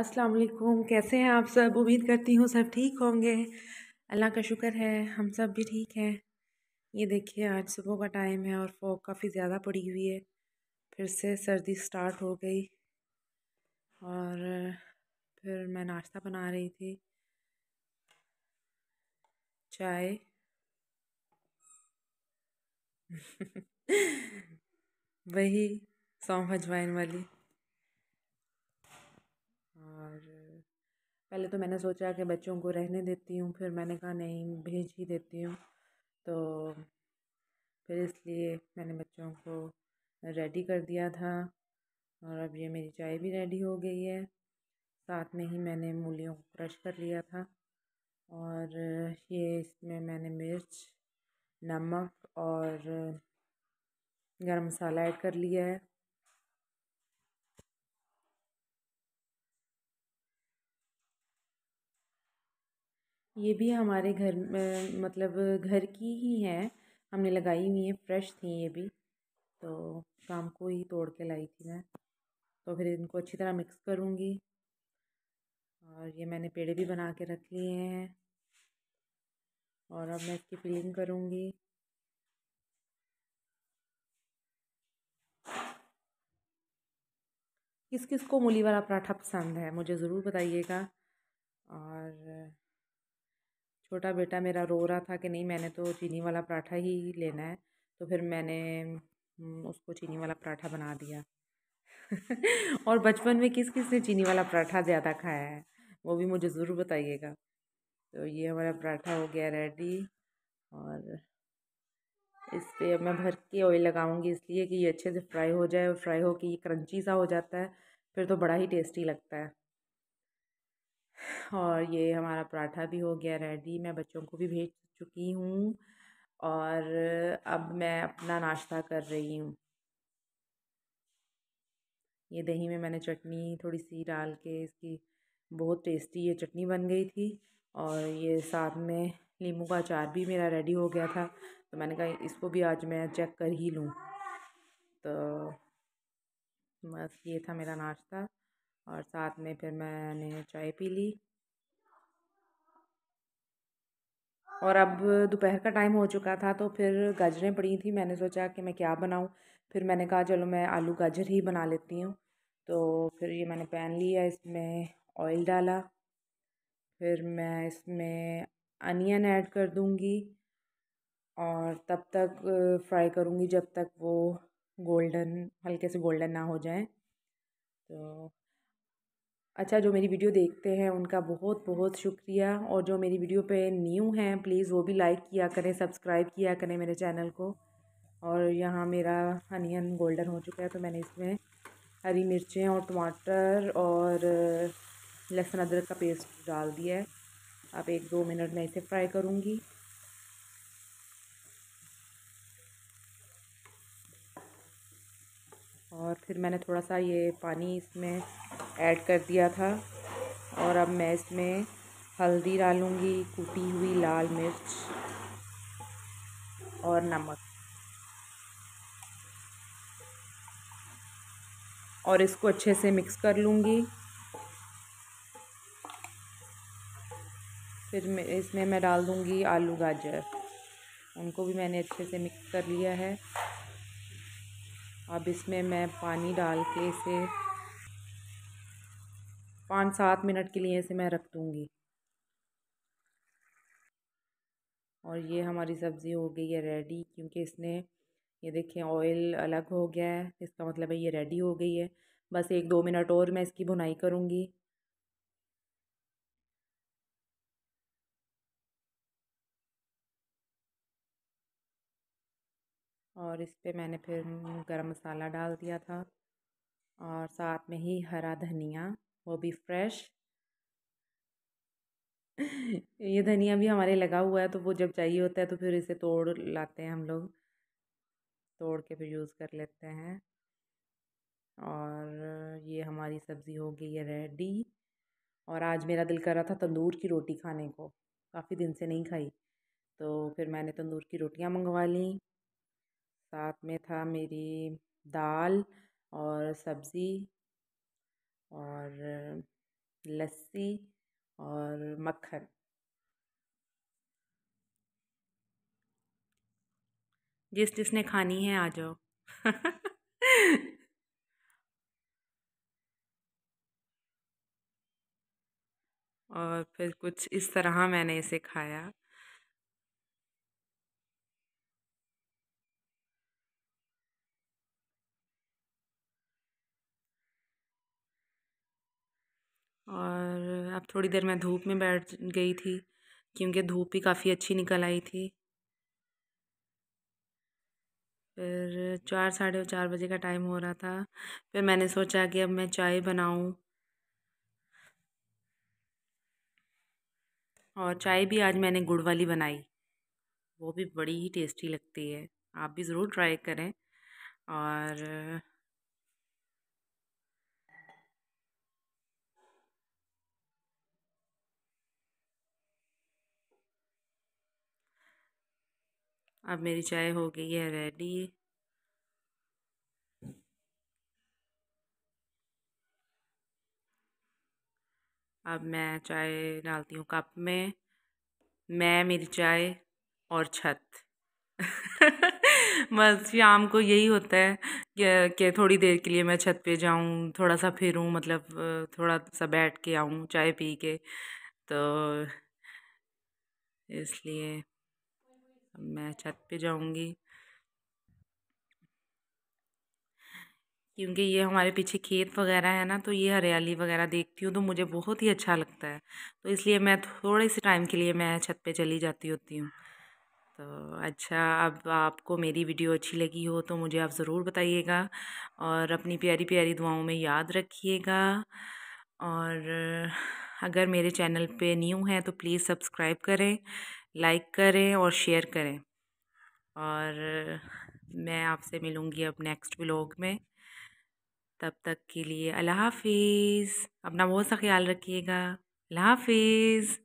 अस्सलाम वालेकुम कैसे हैं आप सब उम्मीद करती हूँ सब ठीक होंगे अल्लाह का शुक्र है हम सब भी ठीक हैं ये देखिए आज सुबह का टाइम है और फोग काफ़ी ज़्यादा पड़ी हुई है फिर से सर्दी स्टार्ट हो गई और फिर मैं नाश्ता बना रही थी चाय वही सौंफ अजवाइन वाली पहले तो मैंने सोचा कि बच्चों को रहने देती हूँ फिर मैंने कहा नहीं भेज ही देती हूँ तो फिर इसलिए मैंने बच्चों को रेडी कर दिया था और अब ये मेरी चाय भी रेडी हो गई है साथ में ही मैंने मूलियों को क्रश कर लिया था और ये इसमें मैंने मिर्च नमक और गरम मसाला ऐड कर लिया है ये भी हमारे घर मतलब घर की ही है हमने लगाई हुई है फ्रेश थी ये भी तो शाम को ही तोड़ के लाई थी मैं तो फिर इनको अच्छी तरह मिक्स करूँगी और ये मैंने पेड़े भी बना के रख लिए हैं और अब मैं इसकी फिलिंग करूँगी किस किस को मूली वाला पराठा पसंद है मुझे ज़रूर बताइएगा और छोटा बेटा मेरा रो रहा था कि नहीं मैंने तो चीनी वाला पराठा ही लेना है तो फिर मैंने उसको चीनी वाला पराठा बना दिया और बचपन में किस किस ने चीनी वाला पराठा ज़्यादा खाया है वो भी मुझे ज़रूर बताइएगा तो ये हमारा पराठा हो गया रेडी और इस पर अब मैं भर के ऑयल लगाऊंगी इसलिए कि ये अच्छे से फ्राई हो जाए और फ्राई हो के ये क्रंची सा हो जाता है फिर तो बड़ा ही टेस्टी लगता है और ये हमारा पराठा भी हो गया रेडी मैं बच्चों को भी भेज चुकी हूँ और अब मैं अपना नाश्ता कर रही हूँ ये दही में मैंने चटनी थोड़ी सी डाल के इसकी बहुत टेस्टी ये चटनी बन गई थी और ये साथ में नींबू का अचार भी मेरा रेडी हो गया था तो मैंने कहा इसको भी आज मैं चेक कर ही लूँ तो बस ये था मेरा नाश्ता और साथ में फिर मैंने चाय पी ली और अब दोपहर का टाइम हो चुका था तो फिर गाजरें पड़ी थी मैंने सोचा कि मैं क्या बनाऊं फिर मैंने कहा चलो मैं आलू गाजर ही बना लेती हूँ तो फिर ये मैंने पैन लिया इसमें ऑयल डाला फिर मैं इसमें अनियन ऐड कर दूँगी और तब तक फ्राई करूँगी जब तक वो गोल्डन हल्के से गोल्डन ना हो जाए तो अच्छा जो मेरी वीडियो देखते हैं उनका बहुत बहुत शुक्रिया और जो मेरी वीडियो पे न्यू हैं प्लीज़ वो भी लाइक किया करें सब्सक्राइब किया करें मेरे चैनल को और यहाँ मेरा अनियन गोल्डन हो चुका है तो मैंने इसमें हरी मिर्चें और टमाटर और लहसुन अदरक का पेस्ट डाल दिया है अब एक दो मिनट में इसे फ्राई करूँगी और फिर मैंने थोड़ा सा ये पानी इसमें ऐड कर दिया था और अब मैं इसमें हल्दी डालूँगी कूटी हुई लाल मिर्च और नमक और इसको अच्छे से मिक्स कर लूँगी फिर मैं इसमें मैं डाल दूँगी आलू गाजर उनको भी मैंने अच्छे से मिक्स कर लिया है अब इसमें मैं पानी डाल के इसे पाँच सात मिनट के लिए इसे मैं रख दूँगी और ये हमारी सब्ज़ी हो गई है रेडी क्योंकि इसने ये देखें ऑयल अलग हो गया है इसका मतलब है ये रेडी हो गई है बस एक दो मिनट और मैं इसकी भुनाई करूँगी और इस पर मैंने फिर गरम मसाला डाल दिया था और साथ में ही हरा धनिया वो भी फ्रेश ये धनिया भी हमारे लगा हुआ है तो वो जब चाहिए होता है तो फिर इसे तोड़ लाते हैं हम लोग तोड़ के फिर यूज़ कर लेते हैं और ये हमारी सब्ज़ी हो गई है रेडी और आज मेरा दिल कर रहा था तंदूर की रोटी खाने को काफ़ी दिन से नहीं खाई तो फिर मैंने तंदूर की रोटियां मंगवा ली साथ में था मेरी दाल और सब्ज़ी और लस्सी और मक्खन जिस जिसने खानी है आ जाओ और फिर कुछ इस तरह मैंने इसे खाया और अब थोड़ी देर मैं धूप में बैठ गई थी क्योंकि धूप भी काफ़ी अच्छी निकल आई थी फिर चार साढ़े चार बजे का टाइम हो रहा था फिर मैंने सोचा कि अब मैं चाय बनाऊं और चाय भी आज मैंने गुड़ वाली बनाई वो भी बड़ी ही टेस्टी लगती है आप भी ज़रूर ट्राई करें और अब मेरी चाय हो गई है रेडी अब मैं चाय डालती हूँ कप में मैं मेरी चाय और छत बस शाम को यही होता है कि, थोड़ी देर के लिए मैं छत पे जाऊँ थोड़ा सा फिरूँ मतलब थोड़ा सा बैठ के आऊँ चाय पी के तो इसलिए मैं छत पे जाऊंगी क्योंकि ये हमारे पीछे खेत वगैरह है ना तो ये हरियाली वगैरह देखती हूँ तो मुझे बहुत ही अच्छा लगता है तो इसलिए मैं थोड़े से टाइम के लिए मैं छत पे चली जाती होती हूँ तो अच्छा अब आपको मेरी वीडियो अच्छी लगी हो तो मुझे आप ज़रूर बताइएगा और अपनी प्यारी प्यारी दुआओं में याद रखिएगा और अगर मेरे चैनल पे न्यू हैं तो प्लीज़ सब्सक्राइब करें लाइक करें और शेयर करें और मैं आपसे मिलूँगी अब नेक्स्ट ब्लॉग में तब तक के लिए अल्लाह हाफिज़ अपना बहुत सा ख्याल रखिएगा अल्लाह हाफिज़